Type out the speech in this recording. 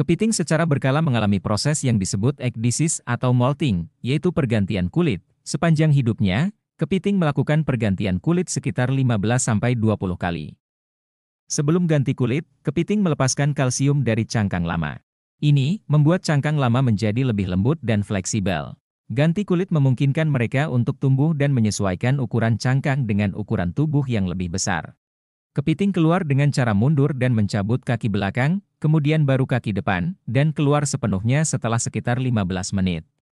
Kepiting secara berkala mengalami proses yang disebut egg atau molting, yaitu pergantian kulit. Sepanjang hidupnya, kepiting melakukan pergantian kulit sekitar 15-20 kali. Sebelum ganti kulit, kepiting melepaskan kalsium dari cangkang lama. Ini membuat cangkang lama menjadi lebih lembut dan fleksibel. Ganti kulit memungkinkan mereka untuk tumbuh dan menyesuaikan ukuran cangkang dengan ukuran tubuh yang lebih besar. Kepiting keluar dengan cara mundur dan mencabut kaki belakang, kemudian baru kaki depan, dan keluar sepenuhnya setelah sekitar 15 menit.